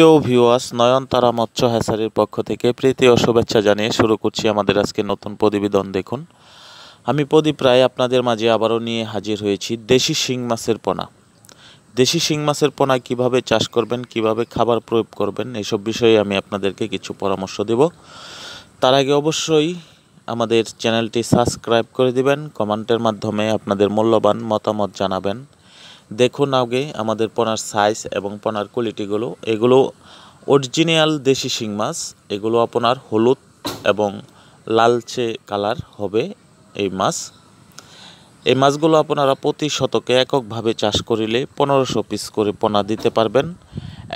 প্রিয় ভিউয়ার্স নয়নতারা মৎস্য হ্যাসারির পক্ষ থেকে প্রীতি ও শুভেচ্ছা জানিয়ে শুরু করছি আমাদের আজকে নতুন প্রতিবেদন দেখুন আমি প্রদীপ রায় আপনাদের মাঝে আবারও নিয়ে হাজির হয়েছি দেশি শিং মাছের পোনা দেশি শিং মাছের পোনা কিভাবে চাষ করবেন কিভাবে খাবার প্রয়োগ করবেন এসব বিষয়ে আমি আপনাদেরকে কিছু পরামর্শ দেব তার আগে অবশ্যই আমাদের চ্যানেলটি সাবস্ক্রাইব করে দিবেন কমেন্টের মাধ্যমে আপনাদের মূল্যবান মতামত জানাবেন দেখুন আগে আমাদের পোনার সাইজ এবং পোনার কোয়ালিটিগুলো এগুলো অরিজিনাল দেশি শিং মাছ এগুলো আপনার হলুদ এবং লালচে কালার হবে এই মাছ এই মাছগুলো আপনারা প্রতি শতকে এককভাবে চাষ করিলে পনেরোশো পিস করে পোনা দিতে পারবেন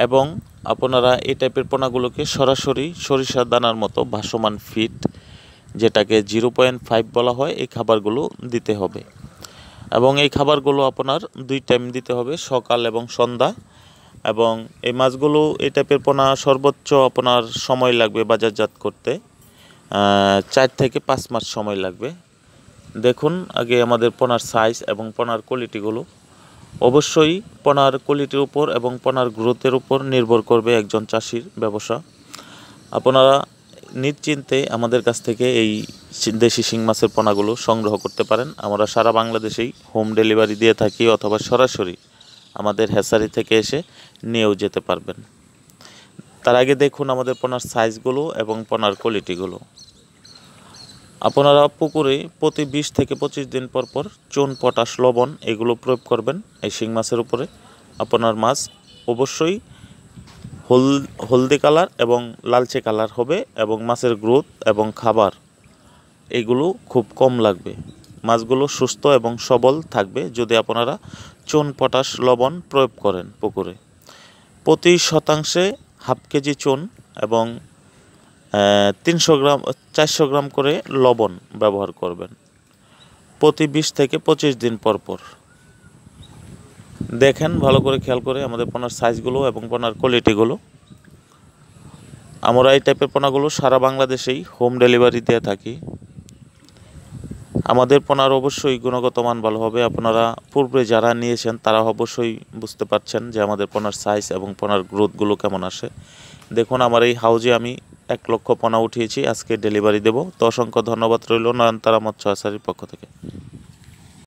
এবং আপনারা এই টাইপের পোনাগুলোকে সরাসরি সরিষা দানার মতো ভাসমান ফিট যেটাকে জিরো পয়েন্ট ফাইভ বলা হয় এই খাবারগুলো দিতে হবে এবং এই খাবারগুলো আপনার দুই টাইম দিতে হবে সকাল এবং সন্ধ্যা এবং এই মাছগুলো এই টাইপের পোনা সর্বোচ্চ আপনার সময় লাগবে বাজারজাত করতে চার থেকে পাঁচ মাস সময় লাগবে দেখুন আগে আমাদের পোনার সাইজ এবং পোনার কোয়ালিটিগুলো অবশ্যই পোনার কোয়ালিটির উপর এবং পোনার গ্রোথের উপর নির্ভর করবে একজন চাষির ব্যবসা আপনারা নিশ্চিন্তে আমাদের কাছ থেকে এই দেশি শিং মাছের পোনাগুলো সংগ্রহ করতে পারেন আমরা সারা বাংলাদেশেই হোম ডেলিভারি দিয়ে থাকি অথবা সরাসরি আমাদের হেসারি থেকে এসে নিয়েও যেতে পারবেন তার আগে দেখুন আমাদের পোনার সাইজগুলো এবং পোনার কোয়ালিটিগুলো আপনারা পুকুরে প্রতি বিশ থেকে পঁচিশ দিন পর পর চুন পটাশ লবণ এগুলো প্রয়োগ করবেন এই শিং মাছের উপরে আপনার মাছ অবশ্যই হল হলদে কালার এবং লালচে কালার হবে এবং মাছের গ্রোথ এবং খাবার এগুলো খুব কম লাগবে মাছগুলো সুস্থ এবং সবল থাকবে যদি আপনারা চুন পটাশ লবণ প্রয়োগ করেন পুকুরে প্রতি শতাংশে হাফ কেজি চুন এবং তিনশো গ্রাম চারশো গ্রাম করে লবণ ব্যবহার করবেন প্রতি বিশ থেকে পঁচিশ দিন পর পর দেখেন ভালো করে খেয়াল করে আমাদের পোনার সাইজগুলো এবং পণার কোয়ালিটিগুলো আমরা এই টাইপের পোনাগুলো সারা বাংলাদেশেই হোম ডেলিভারি দিয়ে থাকি আমাদের পোনার অবশ্যই গুণগত মান ভালো হবে আপনারা পূর্বে যারা নিয়েছেন তারা অবশ্যই বুঝতে পারছেন যে আমাদের পোনার সাইজ এবং পোনার গ্রোথগুলো কেমন আসে দেখুন আমার এই হাউজে আমি এক লক্ষ পোনা উঠিয়েছি আজকে ডেলিভারি দেব তো অসংখ্য ধন্যবাদ রইল নয়নতারা মৎস্য আচারির পক্ষ থেকে